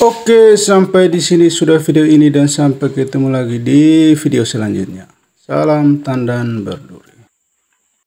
Oke, sampai di sini sudah video ini dan sampai ketemu lagi di video selanjutnya. Salam tandan berduri.